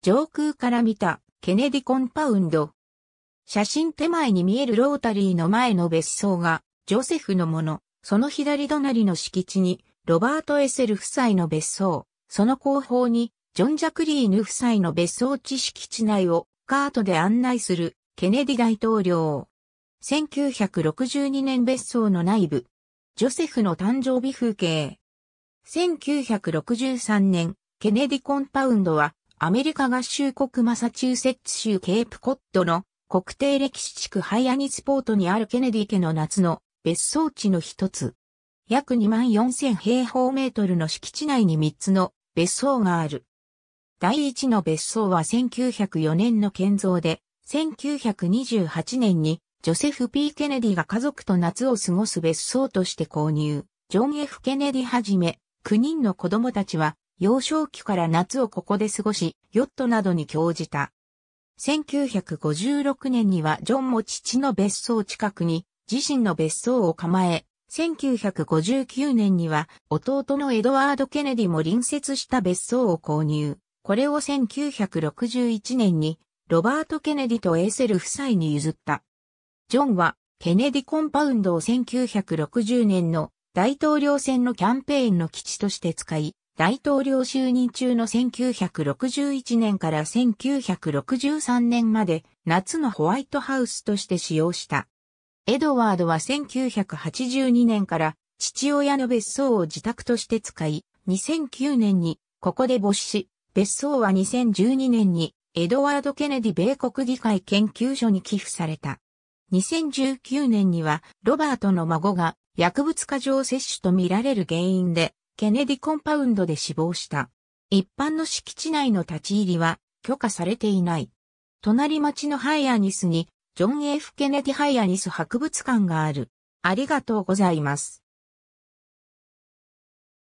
上空から見たケネディコンパウンド。写真手前に見えるロータリーの前の別荘がジョセフのもの、その左隣の敷地にロバート・エセル夫妻の別荘、その後方にジョン・ジャクリーヌ夫妻の別荘地敷地内をカートで案内するケネディ大統領。1962年別荘の内部。ジョセフの誕生日風景。1963年、ケネディコンパウンドはアメリカ合衆国マサチューセッツ州ケープコッドの国定歴史地区ハイアニスポートにあるケネディ家の夏の別荘地の一つ。約2万4000平方メートルの敷地内に3つの別荘がある。第1の別荘は1904年の建造で、1928年にジョセフ・ P・ ケネディが家族と夏を過ごす別荘として購入。ジョン・ F・ ケネディはじめ、9人の子供たちは幼少期から夏をここで過ごし、ヨットなどに興じた。1956年にはジョンも父の別荘近くに自身の別荘を構え、1959年には弟のエドワード・ケネディも隣接した別荘を購入。これを1961年にロバート・ケネディとエーセル夫妻に譲った。ジョンはケネディコンパウンドを1960年の大統領選のキャンペーンの基地として使い、大統領就任中の1961年から1963年まで夏のホワイトハウスとして使用した。エドワードは1982年から父親の別荘を自宅として使い、2009年にここで没し、別荘は2012年にエドワード・ケネディ米国議会研究所に寄付された。2019年にはロバートの孫が薬物過剰摂取とみられる原因でケネディコンパウンドで死亡した。一般の敷地内の立ち入りは許可されていない。隣町のハイアニスに、ジョン・ F・ ケネディ・ハイアニス博物館がある。ありがとうございます。